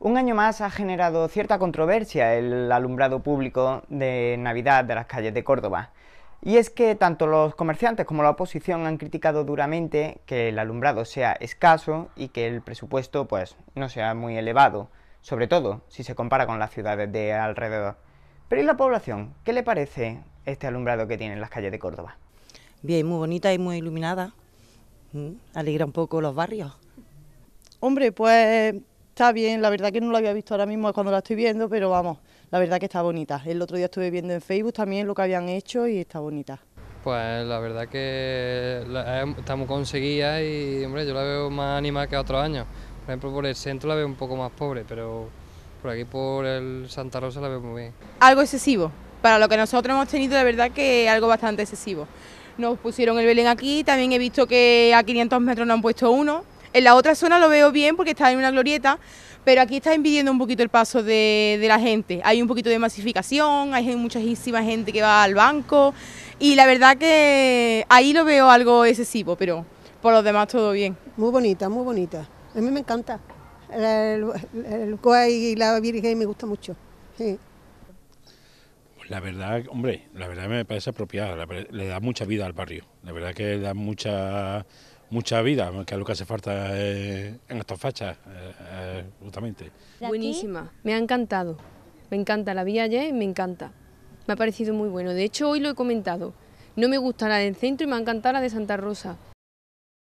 Un año más ha generado cierta controversia el alumbrado público de Navidad de las calles de Córdoba. Y es que tanto los comerciantes como la oposición han criticado duramente que el alumbrado sea escaso y que el presupuesto pues no sea muy elevado, sobre todo si se compara con las ciudades de alrededor. Pero ¿y la población? ¿Qué le parece este alumbrado que tienen las calles de Córdoba? Bien, muy bonita y muy iluminada. Mm, alegra un poco los barrios. Hombre, pues Está bien, la verdad que no lo había visto ahora mismo cuando la estoy viendo, pero vamos, la verdad que está bonita. El otro día estuve viendo en Facebook también lo que habían hecho y está bonita. Pues la verdad que eh, estamos conseguida y hombre, yo la veo más animada que otros años. Por ejemplo, por el centro la veo un poco más pobre, pero por aquí por el Santa Rosa la veo muy bien. Algo excesivo. Para lo que nosotros hemos tenido, de verdad que algo bastante excesivo. Nos pusieron el Belén aquí, también he visto que a 500 metros no han puesto uno, en la otra zona lo veo bien porque está en una glorieta, pero aquí está impidiendo un poquito el paso de, la gente. Hay un poquito de masificación, hay muchísima gente que va al banco y la verdad que ahí lo veo algo excesivo, pero por los demás todo bien. Muy bonita, muy bonita. A mí me encanta. El, el, y la Virgen me gusta mucho. La verdad, hombre, la verdad me parece apropiada, le da mucha vida al barrio, la verdad que da mucha mucha vida, que es lo que hace falta eh, en estas fachas, eh, eh, justamente. Buenísima, me ha encantado, me encanta, la vía ayer me encanta, me ha parecido muy bueno, de hecho hoy lo he comentado, no me gusta la del centro y me ha encantado la de Santa Rosa.